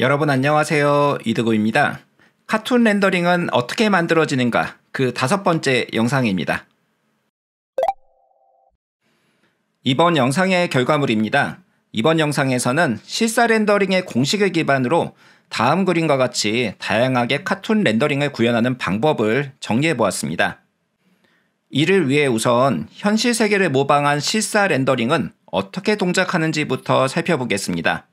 여러분 안녕하세요. 이드고입니다. 카툰 렌더링은 어떻게 만들어지는가? 그 다섯 번째 영상입니다. 이번 영상의 결과물입니다. 이번 영상에서는 실사 렌더링의 공식을 기반으로 다음 그림과 같이 다양하게 카툰 렌더링을 구현하는 방법을 정리해 보았습니다. 이를 위해 우선 현실 세계를 모방한 실사 렌더링은 어떻게 동작하는지부터 살펴보겠습니다.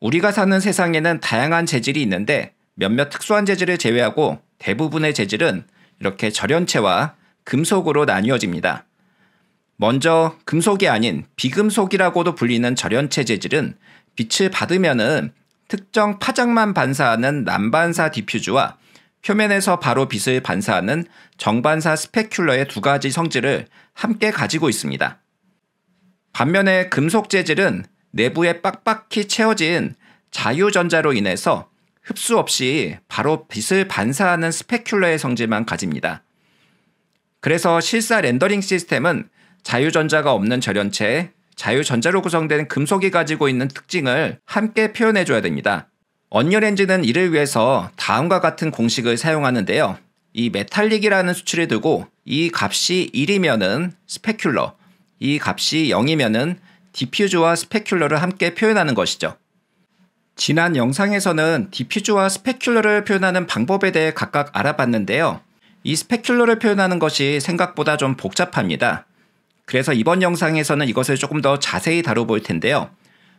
우리가 사는 세상에는 다양한 재질이 있는데 몇몇 특수한 재질을 제외하고 대부분의 재질은 이렇게 절연체와 금속으로 나뉘어집니다. 먼저 금속이 아닌 비금속이라고도 불리는 절연체 재질은 빛을 받으면은 특정 파장만 반사하는 난반사 디퓨즈와 표면에서 바로 빛을 반사하는 정반사 스페큘러의 두 가지 성질을 함께 가지고 있습니다. 반면에 금속 재질은 내부에 빡빡히 채워진 자유전자로 인해서 흡수 없이 바로 빛을 반사하는 스페큘러의 성질만 가집니다. 그래서 실사 렌더링 시스템은 자유전자가 없는 절연체에 자유전자로 구성된 금속이 가지고 있는 특징을 함께 표현해줘야 됩니다. 언리얼 엔진은 이를 위해서 다음과 같은 공식을 사용하는데요. 이 메탈릭이라는 수치를 두고 이 값이 1이면은 스페큘러, 이 값이 0이면은 디퓨즈와 스페큘러를 함께 표현하는 것이죠. 지난 영상에서는 디퓨즈와 스페큘러를 표현하는 방법에 대해 각각 알아봤는데요. 이 스페큘러를 표현하는 것이 생각보다 좀 복잡합니다. 그래서 이번 영상에서는 이것을 조금 더 자세히 다뤄볼 텐데요.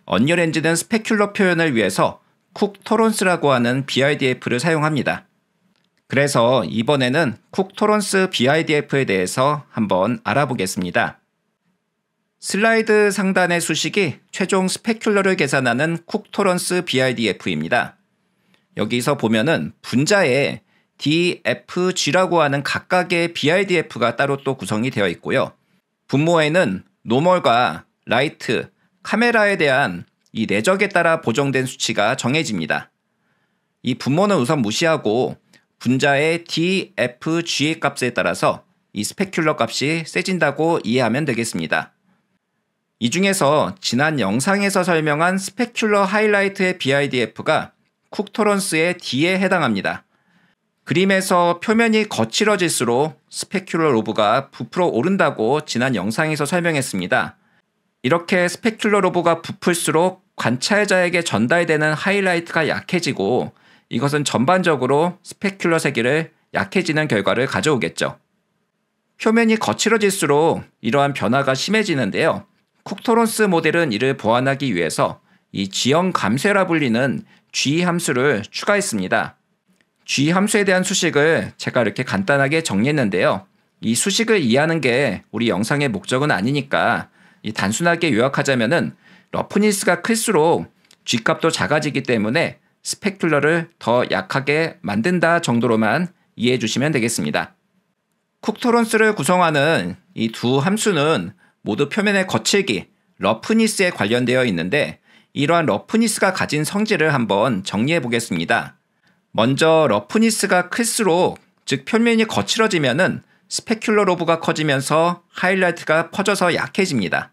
언리얼 엔진은 스페큘러 표현을 위해서 쿡 토론스라고 하는 BIDF를 사용합니다. 그래서 이번에는 쿡 토론스 BIDF에 대해서 한번 알아보겠습니다. 슬라이드 상단의 수식이 최종 스페큘러를 계산하는 쿡토런스 BIDF입니다. 여기서 보면은 분자에 DFG라고 하는 각각의 BIDF가 따로 또 구성이 되어 있고요. 분모에는 노멀과 라이트, 카메라에 대한 이 내적에 따라 보정된 수치가 정해집니다. 이 분모는 우선 무시하고 분자의 DFG 값에 따라서 이 스페큘러 값이 세진다고 이해하면 되겠습니다. 이 중에서 지난 영상에서 설명한 스펙큘러 하이라이트의 BIDF가 쿡토런스의 D에 해당합니다. 그림에서 표면이 거칠어질수록 스펙큘러 로브가 부풀어 오른다고 지난 영상에서 설명했습니다. 이렇게 스펙큘러 로브가 부풀수록 관찰자에게 전달되는 하이라이트가 약해지고 이것은 전반적으로 스펙큘러 세기를 약해지는 결과를 가져오겠죠. 표면이 거칠어질수록 이러한 변화가 심해지는데요. 쿡토론스 모델은 이를 보완하기 위해서 이 지형 감쇄라 불리는 G 함수를 추가했습니다. G 함수에 대한 수식을 제가 이렇게 간단하게 정리했는데요. 이 수식을 이해하는 게 우리 영상의 목적은 아니니까 이 단순하게 요약하자면은 러프니스가 클수록 G 값도 작아지기 때문에 스펙툴러를 더 약하게 만든다 정도로만 이해해 주시면 되겠습니다. 쿡토론스를 구성하는 이 두 함수는 모두 표면의 거칠기, 러프니스에 관련되어 있는데 이러한 러프니스가 가진 성질을 한번 정리해 보겠습니다. 먼저 러프니스가 클수록 즉 표면이 거칠어지면은 스페큘러 로브가 커지면서 하이라이트가 퍼져서 약해집니다.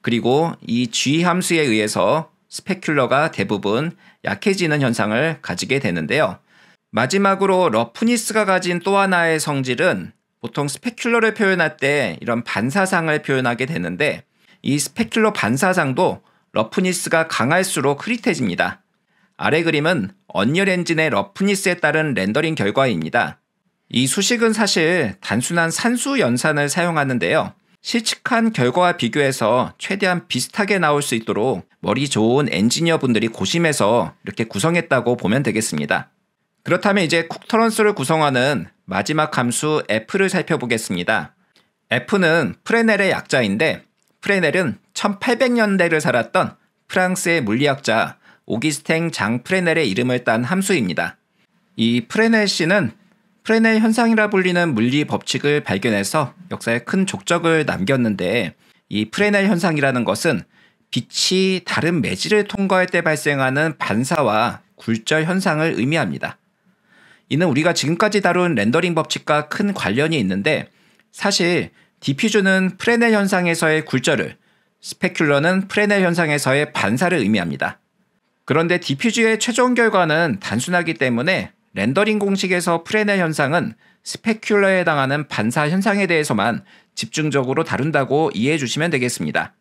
그리고 이 G 함수에 의해서 스페큘러가 대부분 약해지는 현상을 가지게 되는데요. 마지막으로 러프니스가 가진 또 하나의 성질은 보통 스펙큘러를 표현할 때 이런 반사상을 표현하게 되는데 이스펙큘러 반사상도 러프니스가 강할수록 흐릿해집니다. 아래 그림은 언리얼 엔진의 러프니스에 따른 렌더링 결과입니다. 이 수식은 사실 단순한 산수 연산을 사용하는데요. 실측한 결과와 비교해서 최대한 비슷하게 나올 수 있도록 머리 좋은 엔지니어 분들이 고심해서 이렇게 구성했다고 보면 되겠습니다. 그렇다면 이제 쿡터런스를 구성하는 마지막 함수 F를 살펴보겠습니다. F는 프레넬의 약자인데 프레넬은 1800년대를 살았던 프랑스의 물리학자 오기스탱 장 프레넬의 이름을 딴 함수입니다. 이 프레넬 씨는 프레넬 현상이라 불리는 물리 법칙을 발견해서 역사에 큰 족적을 남겼는데 이 프레넬 현상이라는 것은 빛이 다른 매질을 통과할 때 발생하는 반사와 굴절 현상을 의미합니다. 이는 우리가 지금까지 다룬 렌더링 법칙과 큰 관련이 있는데 사실 디퓨즈는 프레넬 현상에서의 굴절을, 스페큘러는 프레넬 현상에서의 반사를 의미합니다. 그런데 디퓨즈의 최종 결과는 단순하기 때문에 렌더링 공식에서 프레넬 현상은 스페큘러에 해당하는 반사 현상에 대해서만 집중적으로 다룬다고 이해해 주시면 되겠습니다.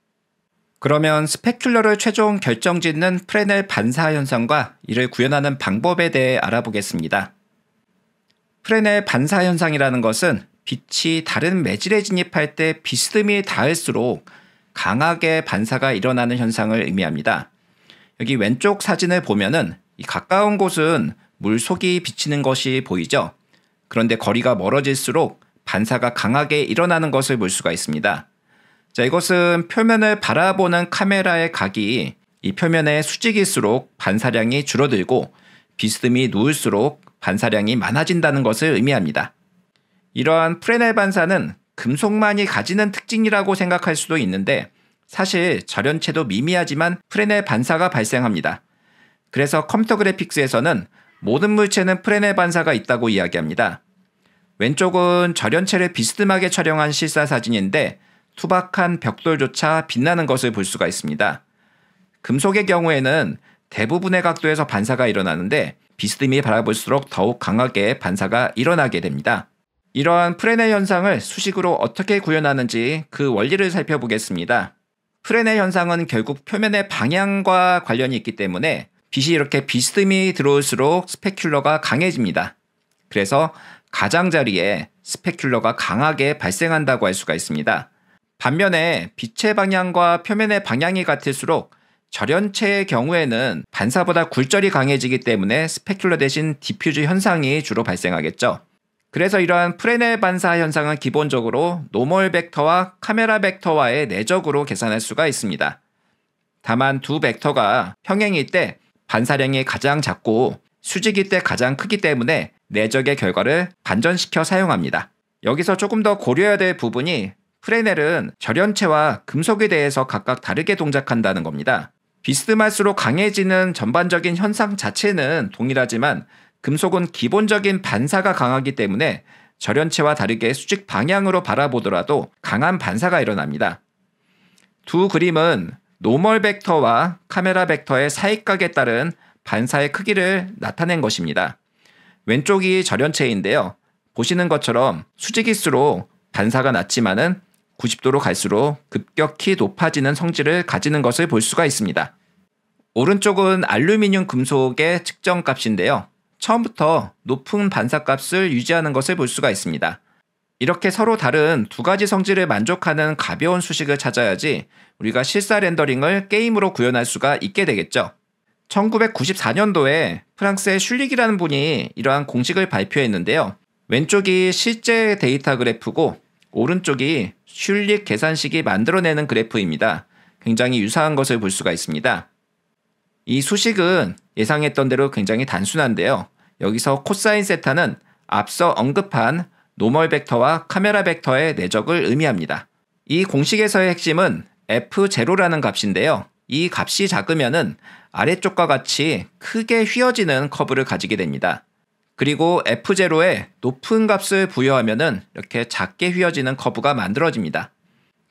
그러면 스페큘러를 최종 결정 짓는 프레넬 반사 현상과 이를 구현하는 방법에 대해 알아보겠습니다. 프레넬 반사 현상이라는 것은 빛이 다른 매질에 진입할 때 비스듬히 닿을수록 강하게 반사가 일어나는 현상을 의미합니다. 여기 왼쪽 사진을 보면은 가까운 곳은 물속이 비치는 것이 보이죠. 그런데 거리가 멀어질수록 반사가 강하게 일어나는 것을 볼 수가 있습니다. 자, 이것은 표면을 바라보는 카메라의 각이 이 표면의 수직일수록 반사량이 줄어들고 비스듬히 누울수록 반사량이 많아진다는 것을 의미합니다. 이러한 프레넬 반사는 금속만이 가지는 특징이라고 생각할 수도 있는데 사실 절연체도 미미하지만 프레넬 반사가 발생합니다. 그래서 컴퓨터 그래픽스에서는 모든 물체는 프레넬 반사가 있다고 이야기합니다. 왼쪽은 절연체를 비스듬하게 촬영한 실사 사진인데 투박한 벽돌조차 빛나는 것을 볼 수가 있습니다. 금속의 경우에는 대부분의 각도에서 반사가 일어나는데 비스듬히 바라볼수록 더욱 강하게 반사가 일어나게 됩니다. 이러한 프레네 현상을 수식으로 어떻게 구현하는지 그 원리를 살펴보겠습니다. 프레네 현상은 결국 표면의 방향과 관련이 있기 때문에 빛이 이렇게 비스듬히 들어올수록 스페큘러가 강해집니다. 그래서 가장자리에 스페큘러가 강하게 발생한다고 할 수가 있습니다. 반면에 빛의 방향과 표면의 방향이 같을수록 절연체의 경우에는 반사보다 굴절이 강해지기 때문에 스페큘러 대신 디퓨즈 현상이 주로 발생하겠죠. 그래서 이러한 프레넬 반사 현상은 기본적으로 노멀 벡터와 카메라 벡터와의 내적으로 계산할 수가 있습니다. 다만 두 벡터가 평행일 때 반사량이 가장 작고 수직일 때 가장 크기 때문에 내적의 결과를 반전시켜 사용합니다. 여기서 조금 더 고려해야 될 부분이 프레넬은 절연체와 금속에 대해서 각각 다르게 동작한다는 겁니다. 비스듬할수록 강해지는 전반적인 현상 자체는 동일하지만 금속은 기본적인 반사가 강하기 때문에 절연체와 다르게 수직 방향으로 바라보더라도 강한 반사가 일어납니다. 두 그림은 노멀 벡터와 카메라 벡터의 사익각에 따른 반사의 크기를 나타낸 것입니다. 왼쪽이 절연체인데요. 보시는 것처럼 수직일수록 반사가 낮지만은 90도로 갈수록 급격히 높아지는 성질을 가지는 것을 볼 수가 있습니다. 오른쪽은 알루미늄 금속의 측정값인데요. 처음부터 높은 반사값을 유지하는 것을 볼 수가 있습니다. 이렇게 서로 다른 두 가지 성질을 만족하는 가벼운 수식을 찾아야지 우리가 실사 렌더링을 게임으로 구현할 수가 있게 되겠죠. 1994년도에 프랑스의 슐릭이라는 분이 이러한 공식을 발표했는데요. 왼쪽이 실제 데이터 그래프고 오른쪽이 슐릭 계산식이 만들어내는 그래프입니다. 굉장히 유사한 것을 볼 수가 있습니다. 이 수식은 예상했던 대로 굉장히 단순한데요. 여기서 코사인 세타는 앞서 언급한 노멀 벡터와 카메라 벡터의 내적을 의미합니다. 이 공식에서의 핵심은 f0라는 값인데요. 이 값이 작으면 아래쪽과 같이 크게 휘어지는 커브를 가지게 됩니다. 그리고 F0에 높은 값을 부여하면 이렇게 작게 휘어지는 커브가 만들어집니다.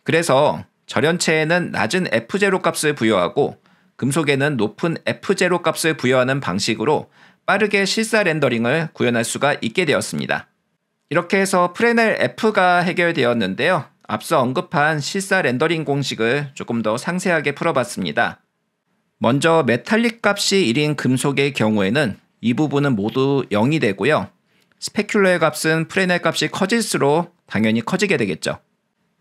그래서 절연체에는 낮은 F0 값을 부여하고 금속에는 높은 F0 값을 부여하는 방식으로 빠르게 실사 렌더링을 구현할 수가 있게 되었습니다. 이렇게 해서 프레넬 F가 해결되었는데요. 앞서 언급한 실사 렌더링 공식을 조금 더 상세하게 풀어봤습니다. 먼저 메탈릭 값이 1인 금속의 경우에는 이 부분은 모두 0이 되고요. 스페큘러의 값은 프레넬 값이 커질수록 당연히 커지게 되겠죠.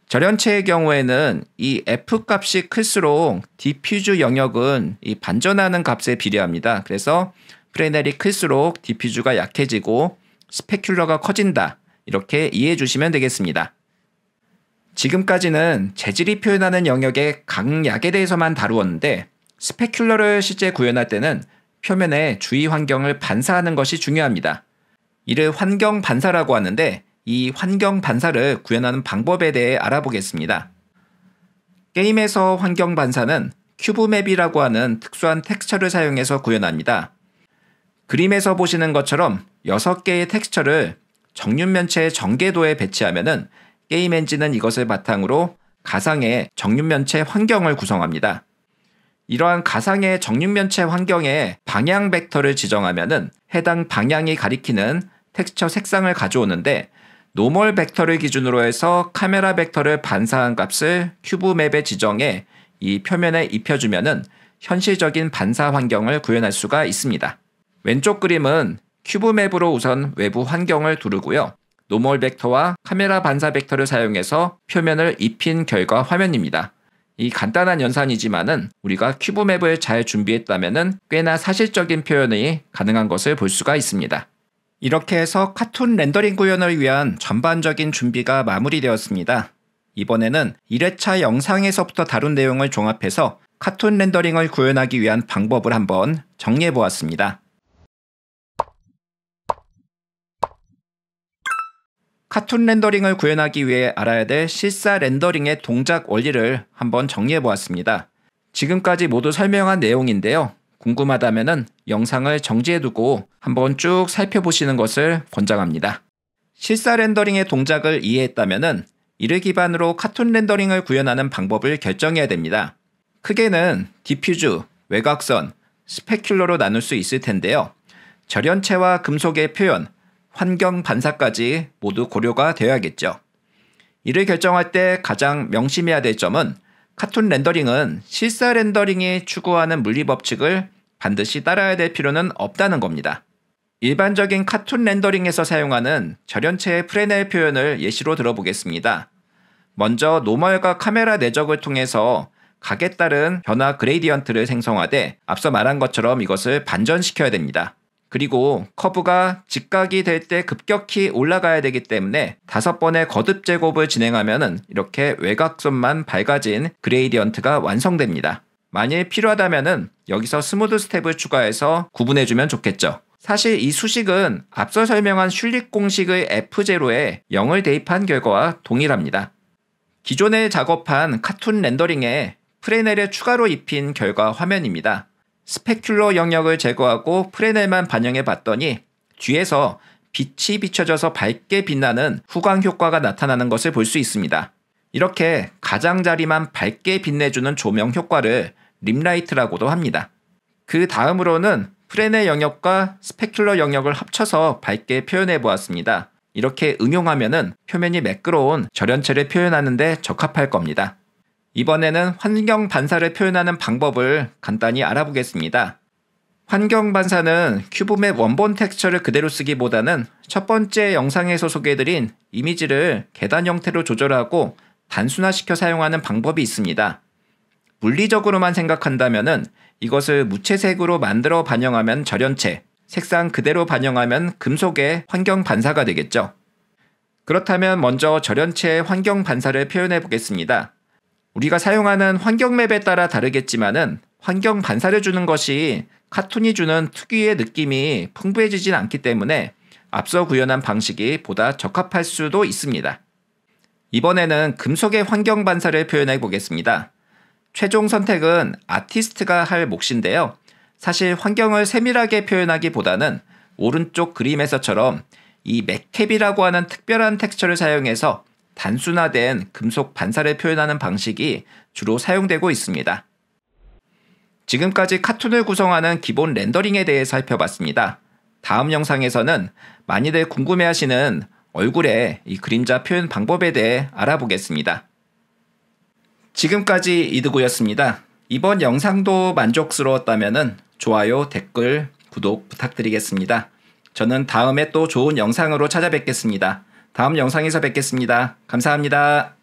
절연체의 경우에는 이 F 값이 클수록 디퓨즈 영역은 이 반전하는 값에 비례합니다. 그래서 프레넬이 클수록 디퓨즈가 약해지고 스페큘러가 커진다. 이렇게 이해해 주시면 되겠습니다. 지금까지는 재질이 표현하는 영역의 강약에 대해서만 다루었는데 스페큘러를 실제 구현할 때는 표면에 주위 환경을 반사하는 것이 중요합니다. 이를 환경 반사라고 하는데 이 환경 반사를 구현하는 방법에 대해 알아보겠습니다. 게임에서 환경 반사는 큐브맵이라고 하는 특수한 텍스처를 사용해서 구현합니다. 그림에서 보시는 것처럼 6개의 텍스처를 정육면체의 정계도에 배치하면은 게임 엔진은 이것을 바탕으로 가상의 정육면체 환경을 구성합니다. 이러한 가상의 정육면체 환경에 방향 벡터를 지정하면 해당 방향이 가리키는 텍스처 색상을 가져오는데 노멀 벡터를 기준으로 해서 카메라 벡터를 반사한 값을 큐브 맵에 지정해 이 표면에 입혀주면 현실적인 반사 환경을 구현할 수가 있습니다. 왼쪽 그림은 큐브 맵으로 우선 외부 환경을 두르고요. 노멀 벡터와 카메라 반사 벡터를 사용해서 표면을 입힌 결과 화면입니다. 이 간단한 연산이지만은 우리가 큐브맵을 잘 준비했다면은 꽤나 사실적인 표현이 가능한 것을 볼 수가 있습니다. 이렇게 해서 카툰 렌더링 구현을 위한 전반적인 준비가 마무리되었습니다. 이번에는 1회차 영상에서부터 다룬 내용을 종합해서 카툰 렌더링을 구현하기 위한 방법을 한번 정리해 보았습니다. 카툰 렌더링을 구현하기 위해 알아야 될 실사 렌더링의 동작 원리를 한번 정리해 보았습니다. 지금까지 모두 설명한 내용인데요. 궁금하다면 영상을 정지해 두고 한번 쭉 살펴보시는 것을 권장합니다. 실사 렌더링의 동작을 이해했다면 이를 기반으로 카툰 렌더링을 구현하는 방법을 결정해야 됩니다. 크게는 디퓨즈, 외곽선, 스페큘러로 나눌 수 있을 텐데요. 절연체와 금속의 표현, 환경 반사까지 모두 고려가 되어야겠죠. 이를 결정할 때 가장 명심해야 될 점은 카툰 렌더링은 실사 렌더링이 추구하는 물리 법칙을 반드시 따라야 될 필요는 없다는 겁니다. 일반적인 카툰 렌더링에서 사용하는 절연체의 프레넬 표현을 예시로 들어보겠습니다. 먼저 노멀과 카메라 내적을 통해서 각에 따른 변화 그레이디언트를 생성하되 앞서 말한 것처럼 이것을 반전시켜야 됩니다. 그리고 커브가 직각이 될 때 급격히 올라가야 되기 때문에 다섯 번의 거듭 제곱을 진행하면 이렇게 외곽선만 밝아진 그레이디언트가 완성됩니다. 만일 필요하다면 여기서 스무드 스텝을 추가해서 구분해주면 좋겠죠. 사실 이 수식은 앞서 설명한 슐릭 공식의 F0에 0을 대입한 결과와 동일합니다. 기존에 작업한 카툰 렌더링에 프레넬에 추가로 입힌 결과 화면입니다. 스펙큘러 영역을 제거하고 프레넬만 반영해 봤더니 뒤에서 빛이 비춰져서 밝게 빛나는 후광 효과가 나타나는 것을 볼 수 있습니다. 이렇게 가장자리만 밝게 빛내주는 조명 효과를 림라이트라고도 합니다. 그 다음으로는 프레넬 영역과 스펙큘러 영역을 합쳐서 밝게 표현해 보았습니다. 이렇게 응용하면 표면이 매끄러운 절연체를 표현하는데 적합할 겁니다. 이번에는 환경 반사를 표현하는 방법을 간단히 알아보겠습니다. 환경 반사는 큐브맵 원본 텍스처를 그대로 쓰기보다는 첫 번째 영상에서 소개해드린 이미지를 계단 형태로 조절하고 단순화시켜 사용하는 방법이 있습니다. 물리적으로만 생각한다면 이것을 무채색으로 만들어 반영하면 절연체, 색상 그대로 반영하면 금속의 환경 반사가 되겠죠. 그렇다면 먼저 절연체의 환경 반사를 표현해 보겠습니다. 우리가 사용하는 환경맵에 따라 다르겠지만은 환경 반사를 주는 것이 카툰이 주는 특유의 느낌이 풍부해지진 않기 때문에 앞서 구현한 방식이 보다 적합할 수도 있습니다. 이번에는 금속의 환경 반사를 표현해 보겠습니다. 최종 선택은 아티스트가 할 몫인데요. 사실 환경을 세밀하게 표현하기보다는 오른쪽 그림에서처럼 이 맥캡이라고 하는 특별한 텍스처를 사용해서 단순화된 금속 반사를 표현하는 방식이 주로 사용되고 있습니다. 지금까지 카툰을 구성하는 기본 렌더링에 대해 살펴봤습니다. 다음 영상에서는 많이들 궁금해하시는 얼굴의 이 그림자 표현 방법에 대해 알아보겠습니다. 지금까지 이드구였습니다 이번 영상도 만족스러웠다면 좋아요, 댓글, 구독 부탁드리겠습니다. 저는 다음에 또 좋은 영상으로 찾아뵙겠습니다. 다음 영상에서 뵙겠습니다. 감사합니다.